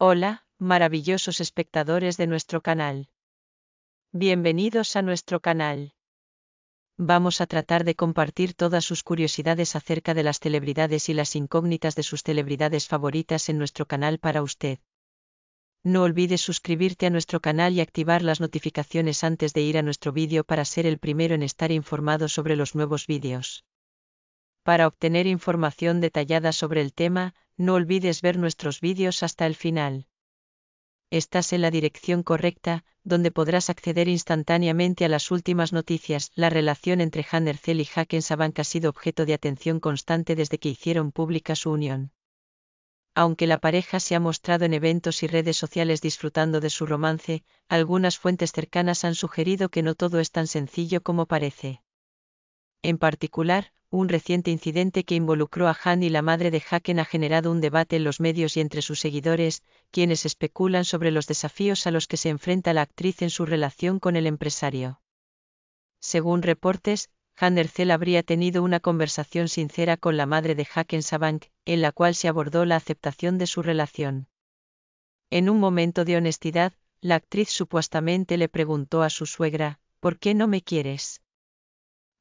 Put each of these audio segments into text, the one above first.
Hola, maravillosos espectadores de nuestro canal. Bienvenidos a nuestro canal. Vamos a tratar de compartir todas sus curiosidades acerca de las celebridades y las incógnitas de sus celebridades favoritas en nuestro canal para usted. No olvides suscribirte a nuestro canal y activar las notificaciones antes de ir a nuestro vídeo para ser el primero en estar informado sobre los nuevos vídeos. Para obtener información detallada sobre el tema, no olvides ver nuestros vídeos hasta el final. Estás en la dirección correcta, donde podrás acceder instantáneamente a las últimas noticias. La relación entre Zell y Hackens Bank ha sido objeto de atención constante desde que hicieron pública su unión. Aunque la pareja se ha mostrado en eventos y redes sociales disfrutando de su romance, algunas fuentes cercanas han sugerido que no todo es tan sencillo como parece. En particular, un reciente incidente que involucró a Han y la madre de Haken ha generado un debate en los medios y entre sus seguidores, quienes especulan sobre los desafíos a los que se enfrenta la actriz en su relación con el empresario. Según reportes, Han Ercel habría tenido una conversación sincera con la madre de Haken Sabank, en la cual se abordó la aceptación de su relación. En un momento de honestidad, la actriz supuestamente le preguntó a su suegra, ¿por qué no me quieres?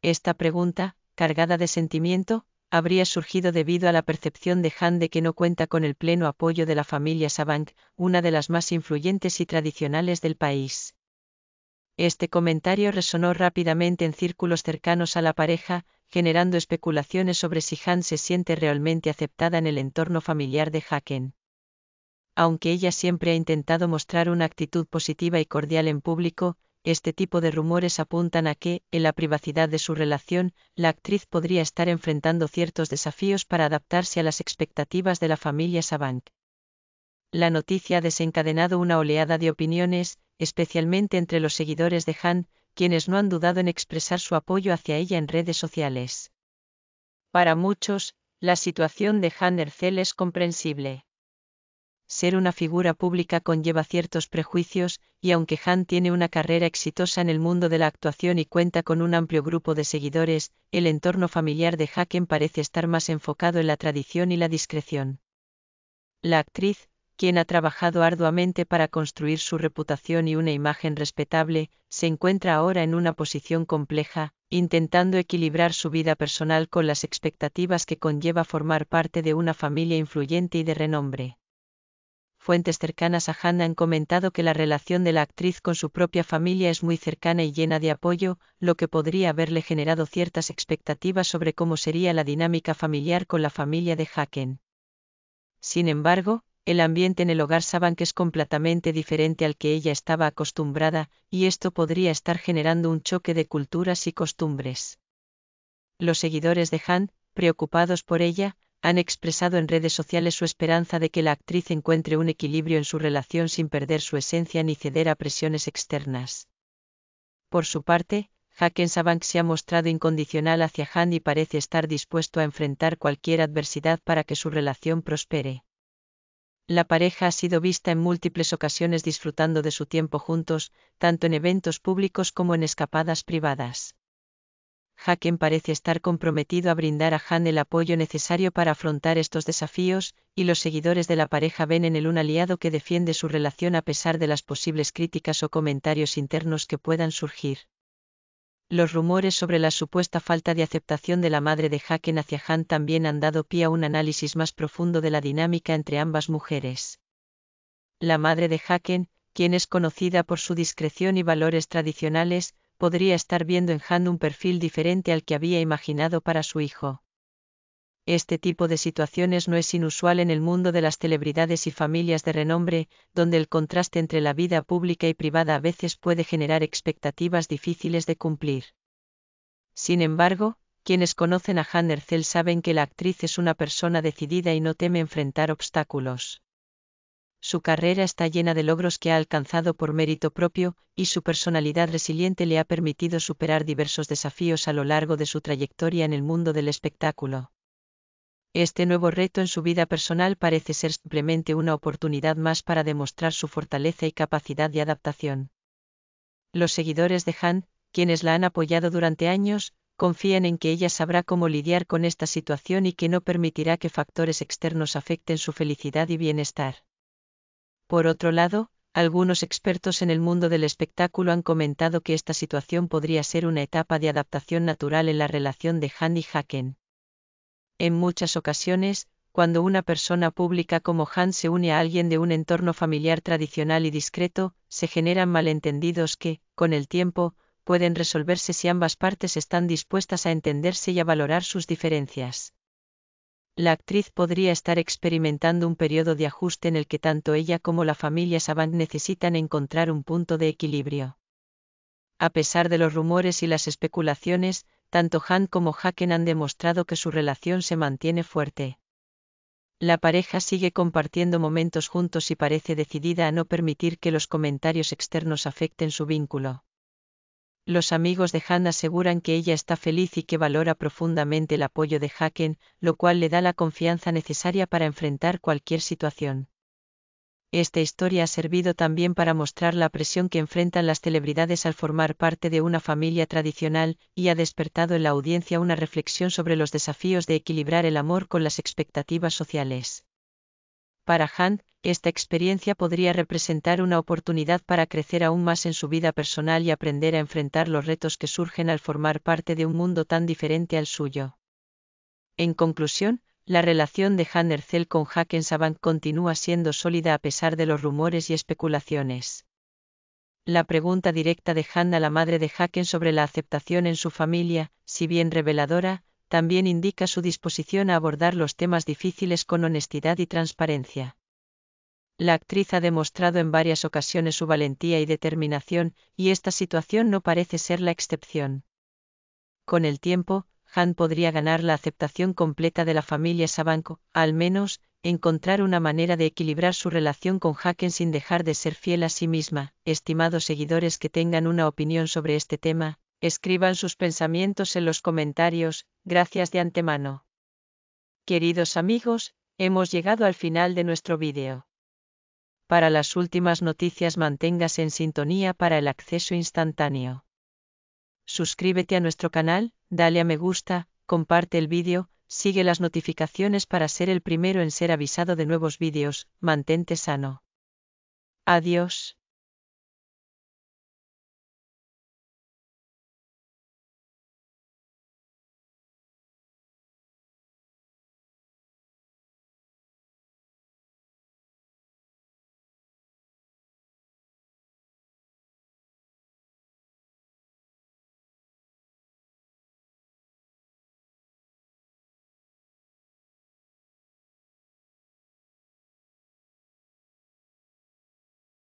Esta pregunta, cargada de sentimiento, habría surgido debido a la percepción de Han de que no cuenta con el pleno apoyo de la familia Sabank, una de las más influyentes y tradicionales del país. Este comentario resonó rápidamente en círculos cercanos a la pareja, generando especulaciones sobre si Han se siente realmente aceptada en el entorno familiar de Haken. Aunque ella siempre ha intentado mostrar una actitud positiva y cordial en público, este tipo de rumores apuntan a que, en la privacidad de su relación, la actriz podría estar enfrentando ciertos desafíos para adaptarse a las expectativas de la familia Savant. La noticia ha desencadenado una oleada de opiniones, especialmente entre los seguidores de Han, quienes no han dudado en expresar su apoyo hacia ella en redes sociales. Para muchos, la situación de Han Ercel es comprensible ser una figura pública conlleva ciertos prejuicios, y aunque Han tiene una carrera exitosa en el mundo de la actuación y cuenta con un amplio grupo de seguidores, el entorno familiar de Haken parece estar más enfocado en la tradición y la discreción. La actriz, quien ha trabajado arduamente para construir su reputación y una imagen respetable, se encuentra ahora en una posición compleja, intentando equilibrar su vida personal con las expectativas que conlleva formar parte de una familia influyente y de renombre. Fuentes cercanas a Han han comentado que la relación de la actriz con su propia familia es muy cercana y llena de apoyo, lo que podría haberle generado ciertas expectativas sobre cómo sería la dinámica familiar con la familia de Haken. Sin embargo, el ambiente en el hogar que es completamente diferente al que ella estaba acostumbrada, y esto podría estar generando un choque de culturas y costumbres. Los seguidores de Han, preocupados por ella, han expresado en redes sociales su esperanza de que la actriz encuentre un equilibrio en su relación sin perder su esencia ni ceder a presiones externas. Por su parte, Hackensabank se ha mostrado incondicional hacia Han y parece estar dispuesto a enfrentar cualquier adversidad para que su relación prospere. La pareja ha sido vista en múltiples ocasiones disfrutando de su tiempo juntos, tanto en eventos públicos como en escapadas privadas. Haken parece estar comprometido a brindar a Han el apoyo necesario para afrontar estos desafíos, y los seguidores de la pareja ven en él un aliado que defiende su relación a pesar de las posibles críticas o comentarios internos que puedan surgir. Los rumores sobre la supuesta falta de aceptación de la madre de Haken hacia Han también han dado pie a un análisis más profundo de la dinámica entre ambas mujeres. La madre de Haken, quien es conocida por su discreción y valores tradicionales, podría estar viendo en Han un perfil diferente al que había imaginado para su hijo. Este tipo de situaciones no es inusual en el mundo de las celebridades y familias de renombre, donde el contraste entre la vida pública y privada a veces puede generar expectativas difíciles de cumplir. Sin embargo, quienes conocen a Han Ercel saben que la actriz es una persona decidida y no teme enfrentar obstáculos su carrera está llena de logros que ha alcanzado por mérito propio, y su personalidad resiliente le ha permitido superar diversos desafíos a lo largo de su trayectoria en el mundo del espectáculo. Este nuevo reto en su vida personal parece ser simplemente una oportunidad más para demostrar su fortaleza y capacidad de adaptación. Los seguidores de Han, quienes la han apoyado durante años, confían en que ella sabrá cómo lidiar con esta situación y que no permitirá que factores externos afecten su felicidad y bienestar. Por otro lado, algunos expertos en el mundo del espectáculo han comentado que esta situación podría ser una etapa de adaptación natural en la relación de Han y Haken. En muchas ocasiones, cuando una persona pública como Han se une a alguien de un entorno familiar tradicional y discreto, se generan malentendidos que, con el tiempo, pueden resolverse si ambas partes están dispuestas a entenderse y a valorar sus diferencias la actriz podría estar experimentando un periodo de ajuste en el que tanto ella como la familia Savant necesitan encontrar un punto de equilibrio. A pesar de los rumores y las especulaciones, tanto Han como Haken han demostrado que su relación se mantiene fuerte. La pareja sigue compartiendo momentos juntos y parece decidida a no permitir que los comentarios externos afecten su vínculo. Los amigos de Han aseguran que ella está feliz y que valora profundamente el apoyo de Haken, lo cual le da la confianza necesaria para enfrentar cualquier situación. Esta historia ha servido también para mostrar la presión que enfrentan las celebridades al formar parte de una familia tradicional, y ha despertado en la audiencia una reflexión sobre los desafíos de equilibrar el amor con las expectativas sociales. Para Han, esta experiencia podría representar una oportunidad para crecer aún más en su vida personal y aprender a enfrentar los retos que surgen al formar parte de un mundo tan diferente al suyo. En conclusión, la relación de Han Erzel con Haken Saban continúa siendo sólida a pesar de los rumores y especulaciones. La pregunta directa de Han a la madre de Haken sobre la aceptación en su familia, si bien reveladora, también indica su disposición a abordar los temas difíciles con honestidad y transparencia. La actriz ha demostrado en varias ocasiones su valentía y determinación, y esta situación no parece ser la excepción. Con el tiempo, Han podría ganar la aceptación completa de la familia Sabanco, al menos, encontrar una manera de equilibrar su relación con Haken sin dejar de ser fiel a sí misma. Estimados seguidores que tengan una opinión sobre este tema, Escriban sus pensamientos en los comentarios, gracias de antemano. Queridos amigos, hemos llegado al final de nuestro vídeo. Para las últimas noticias manténgase en sintonía para el acceso instantáneo. Suscríbete a nuestro canal, dale a me gusta, comparte el vídeo, sigue las notificaciones para ser el primero en ser avisado de nuevos vídeos, mantente sano. Adiós.